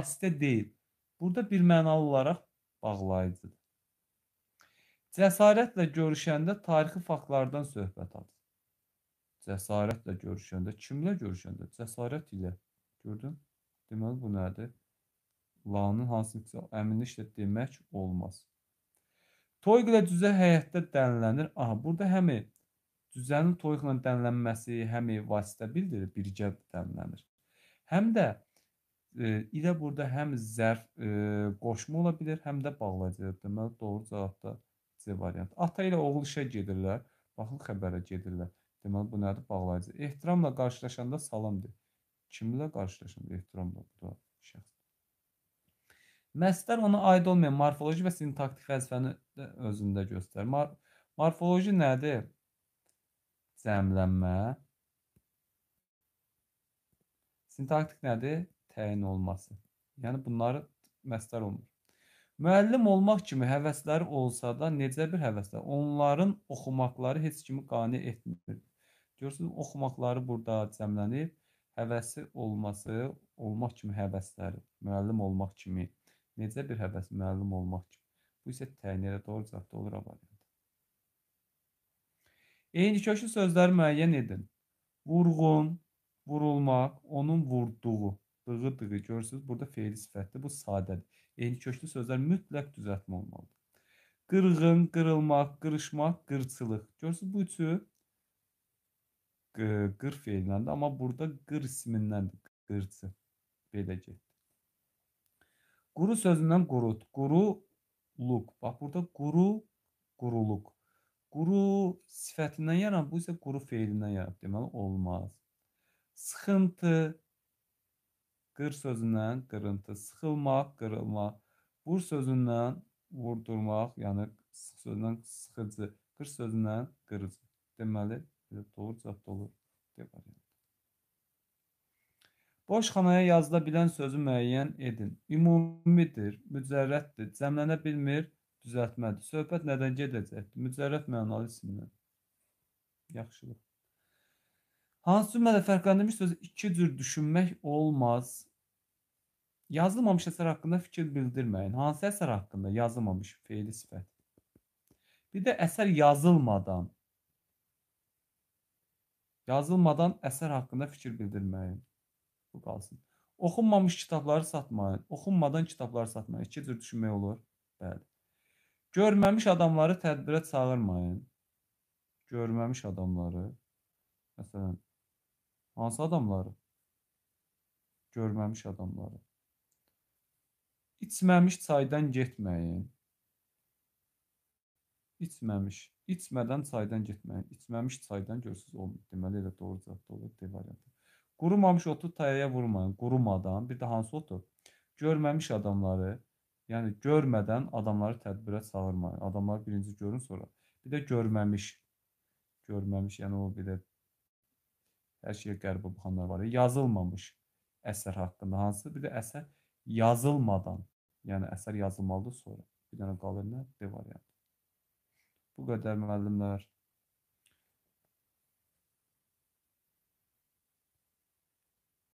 vasitə deyil. Burada bir mənalı olaraq bağlayıcıdır. Cəsarətlə görüşəndə tarixi faktlardan söhbət açır. Cəsarətlə görüşəndə, kimlə görüşəndə? Cəsarət ilə. Gördün? Deməli bu nədir? Lanın hansı əminliklə demək olmaz. Toyq ilə cüzə həyətdə dənlənir. Aha, burada həmi cüzənin toyqla dənlənməsi, həmi vasitə bildirir, birgə dənlənir. Həm də İrə burada həm zərf qoşma ola bilər, həm də bağlayıcıdır. Deməli doğru cavab da C variantı. Ata ilə oğul işə gedirlər, baxın xəbərə gedirlər. Deməli bu nədir? Bağlayıcı. Ehtiramla qarşılaşanda salam de. Kimlə qarşılaşanda ehtiramla bu da şəxs. Məstər ona aid olmayan morfoloji və sintaktik vəzifəni də özündə göstərir. Mar morfoloji nədir? Cəmlənmə. Sintaktik nədir? təyin olması. Yəni bunları məstər olmur. Müəllim olmaq kimi həvəsləri olsa da necə bir həvəslər? Onların oxumaqları heç kimi qane etmir. Görürsünüz, oxumaqları burada cəmlənib, həvəsi olması, olmaq kimi həvəsləri, müəllim olmaq kimi. Necə bir həvəs müəllim olmaq kimi? Bu isə təyinədə doğru cavabda olur variantı. Eyni köklü sözləri müəyyən edin. Vurğun, vurulmaq, onun vurduğu dığı, dığı görürsünüz. Burada feili sifətdir. Bu sadədir. Eyni köklü sözlər mütləq düzəltmə olmalıdır. Qırğın, qırılmaq, qırışmaq, qırçılıq. Görürsünüz bu üçü qır feilindəndir. Amma burada qır ismindəndir. Qırçı. Belə getdi. Quru sözündən qurut. Quruluq. Bax burada quru, quruluq. Quru sifətindən yaranıb, bu isə quru feilindən yaranıb deməli olmaz. Sıxıntı, Qır sözündən qırıntı, sıxılmaq, qırılmaq. Vur sözündən vurdurmaq, yəni sıx sözündən sıxıcı, qır sözündən qırıcı. Deməli, doğru cavab olur. Deməli. Boş xanaya yazıla bilən sözü müəyyən edin. Ümumidir, mücərrətdir, cəmlənə bilmir, düzəltmədir. Söhbət nədən gedəcəkdir? Mücərrət mənalı isimdən. Yaxşılıq. Hansı cümlədə fərqləndirmiş sözü iki cür düşünmək olmaz. Yazılmamış əsər haqqında fikir bildirməyin. Hansı əsər haqqında yazılmamış feili sifət? Bir də əsər yazılmadan yazılmadan əsər haqqında fikir bildirməyin. Bu qalsın. Oxunmamış kitabları satmayın. Oxunmadan kitabları satmayın. İki cür düşünmək olur. Bəli. Görməmiş adamları tədbirə çağırmayın. Görməmiş adamları. Məsələn, hansı adamları? Görməmiş adamları. İçməmiş çaydan getməyin. İçməmiş. İçmədən çaydan getməyin. İçməmiş çaydan görürsüz olmur. Deməli elə doğru cavab olur D variantı. Qurumamış otu tayaya vurmayın. Qurumadan bir də hansı otu? Görməmiş adamları, yəni görmədən adamları tədbirə çağırmayın. Adamları birinci görün sonra. Bir də görməmiş. Görməmiş, yəni o belə hər şeyə qəribə baxanlar var. Yazılmamış əsər haqqında hansı? Bir də əsər yazılmadan, yəni əsər yazılmalıdır sonra. Bir dənə qalır nə? D variantı. Yəni. Bu qədər müəllimlər.